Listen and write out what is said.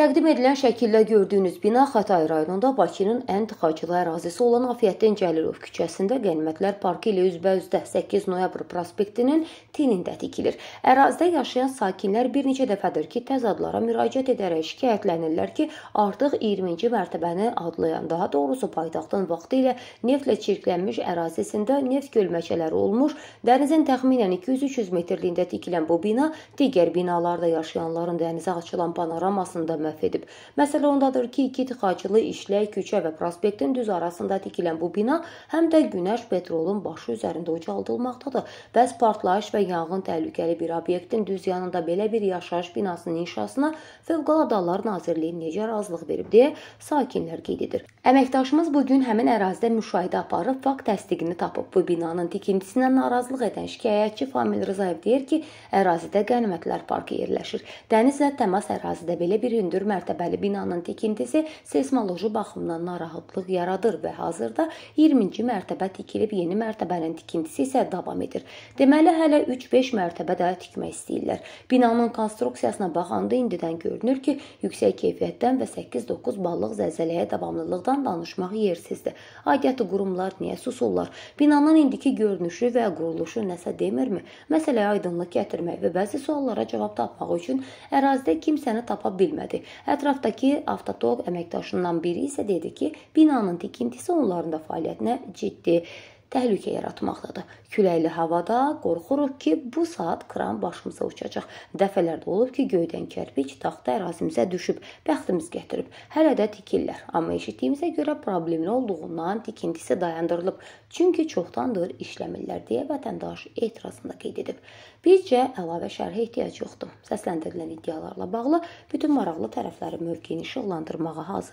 Təqdim edilən şəkildə gördüyünüz bina Xətai rayonunda Bakının ən tıxacılı ərazisi olan Afiyəddin Cəlilov küçəsində Qənimətlər parkı ilə üzbəüzdə 8 noyabr prospektinin tinində tikilir. Ərazidə yaşayan sakinlər bir neçə dəfədir ki, təzadlara müraciət edərək şikayətlənirlər ki, artıq 20-ci mərtəbəni adlayan, daha doğrusu paytaxtın vaxtı ilə neftlə çirklənmiş ərazisində neft gölməçələri olmuş, dənizin təxminən 200-300 metrliyində tikilən bu bina digər binalarda yaşayanların dənizə açılan panoramasında mə tələf edib. Məsələ ondadır ki, iki tıxacılı işlək küçə və prospektin düz arasında tikilən bu bina həm də günəş petrolun başı üzərində ucaldılmaqdadır. Bəs partlayış və yanğın təhlükəli bir obyektin düz yanında belə bir yaşayış binasının inşasına Fövqəladə Hallar Nazirliyi necə razılıq verib deyə sakinlər qeyd edir. Əməkdaşımız bu gün həmin ərazidə müşahidə aparıb fakt təsdiqini tapıb. Bu binanın tikintisinə narazılıq edən şikayətçi Famil Rzayev deyir ki, ərazidə qənimətlər parkı yerləşir. Dənizlə təmas ərazidə belə bir hündür 4 mərtəbəli binanın tikintisi seysmoloji baxımdan narahatlıq yaradır və hazırda 20-ci mərtəbə tikilib, yeni mərtəbənin tikintisi isə davam edir. Deməli hələ 3-5 mərtəbə də tikmək istəyirlər. Binanın konstruksiyasına baxanda indidən görünür ki, yüksək keyfiyyətdən və 8-9 ballıq zəlzələyə davamlılıqdan danışmaq yersizdir. Aidiyyəti qurumlar niyə susurlar? Binanın indiki görünüşü və quruluşu nəsə demirmi? Məsələyə aydınlıq gətirmək və bəzi suallara cavab tapmaq üçün ərazidə kimsəni tapa bilmədi idi. Ətrafdakı avtotog əməkdaşından biri isə dedi ki, binanın tikintisi onların da fəaliyyətinə ciddi təhlükə yaratmaqdadır. Küləkli havada qorxuruq ki, bu saat kran başımıza uçacaq. Dəfələrdə olub ki, göydən kərpic taxta ərazimizə düşüb, bəxtimiz gətirib. Hələ də tikirlər, amma eşitdiyimizə görə problemli olduğundan tikintisi dayandırılıb. Çünki çoxdandır işləmirlər deyə vətəndaş etirazında qeyd edib. Bizcə əlavə şərhə ehtiyac yoxdur. Səsləndirilən iddialarla bağlı bütün maraqlı tərəfləri mövqeyini işıqlandırmağa hazır